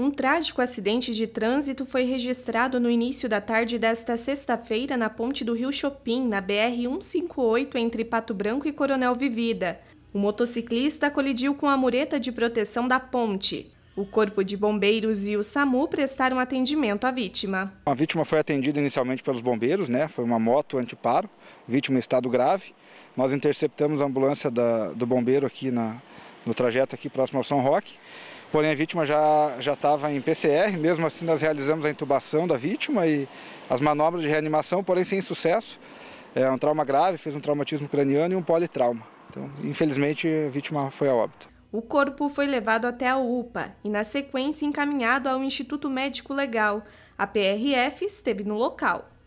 Um trágico acidente de trânsito foi registrado no início da tarde desta sexta-feira na ponte do Rio Chopin, na BR-158, entre Pato Branco e Coronel Vivida. O motociclista colidiu com a mureta de proteção da ponte. O Corpo de Bombeiros e o SAMU prestaram atendimento à vítima. A vítima foi atendida inicialmente pelos bombeiros, né? Foi uma moto antiparo, vítima em estado grave. Nós interceptamos a ambulância da, do bombeiro aqui na, no trajeto aqui próximo ao São Roque. Porém, a vítima já estava em PCR, mesmo assim nós realizamos a intubação da vítima e as manobras de reanimação, porém sem sucesso. É um trauma grave, fez um traumatismo craniano e um politrauma. Então, infelizmente, a vítima foi a óbito. O corpo foi levado até a UPA e, na sequência, encaminhado ao Instituto Médico Legal. A PRF esteve no local.